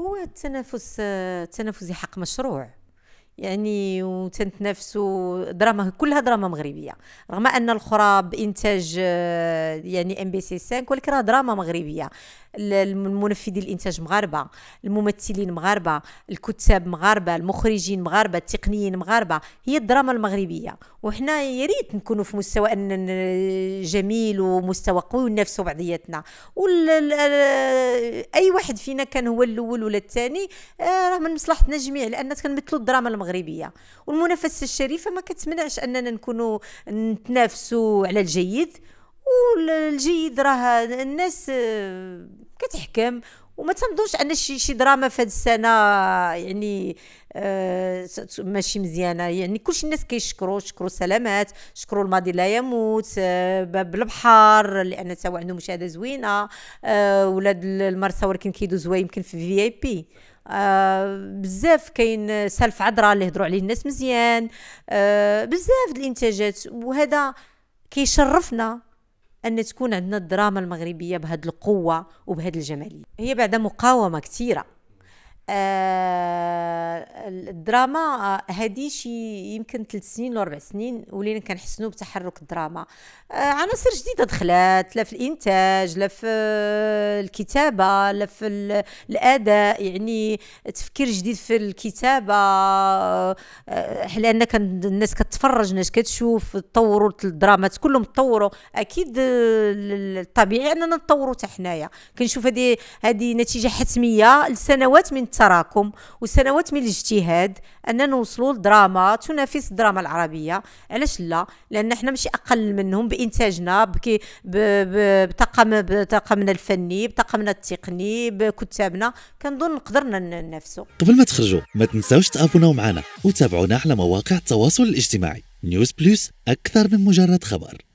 هو التنافس التنافسي آه، حق مشروع يعني وتنتنافسوا دراما كلها دراما مغربيه رغم ان الاخرى بانتاج آه، يعني ام بي سي 5 ولكن راه دراما مغربيه المنفذين الانتاج مغاربه الممثلين مغاربه الكتاب مغاربه المخرجين مغاربه التقنيين مغاربه هي الدراما المغربيه وحنا يا ريت نكونوا في مستوى ان جميل ومستوى قوي وننافسوا بعضياتنا آه، اي واحد فينا كان هو الاول ولا الثاني آه، راه من مصلحتنا جميع لان كنمثلوا الدراما المغربيه المغربيه والمنافسه الشريفه ما كتمنعش اننا نكونوا نتنافسوا على الجيد والجيد راه الناس آه، كتحكم وما تنظنش ان شي شي دراما في هذه السنه يعني آه ماشي مزيانه يعني كلشي الناس كيشكروا شكروا سلامات شكروا الماضي لا يموت آه باب البحر لان توا عنده مشاهده زوينه آه ولاد المرسى ولكن كيدوز يمكن في في اي بي آه بزاف كاين سلف عذراء اللي هضروا عليه الناس مزيان آه بزاف الانتاجات وهذا كيشرفنا ان تكون عندنا الدراما المغربيه بهذه القوه وبهذه الجماليه هي بعد مقاومه كثيره آه، الدراما آه، هادي شي يمكن ثلاث سنين ولا ربع سنين ولينا كنحسنوا بتحرك الدراما آه، عناصر جديده دخلات لا في الانتاج لا في الكتابه لا في الاداء يعني تفكير جديد في الكتابه لان كان الناس كتفرج الناس كتشوف تطوروا الدرامات كلهم تطوروا اكيد الطبيعي اننا نطوروا حتى حنايا كنشوف هذه هذه نتيجه حتميه لسنوات من تراكم وسنوات من الاجتهاد أن نوصلوا لدراما تنافس الدراما العربية علاش لا لأن احنا ماشي أقل منهم بإنتاجنا بكي بطاقم بطاقمنا الفني بطاقمنا التقني بكتابنا كنظن قدرنا ننافسوا قبل ما تخرجوا ما تنساوش تابوناو معنا وتابعونا على مواقع التواصل الاجتماعي نيوز بلس أكثر من مجرد خبر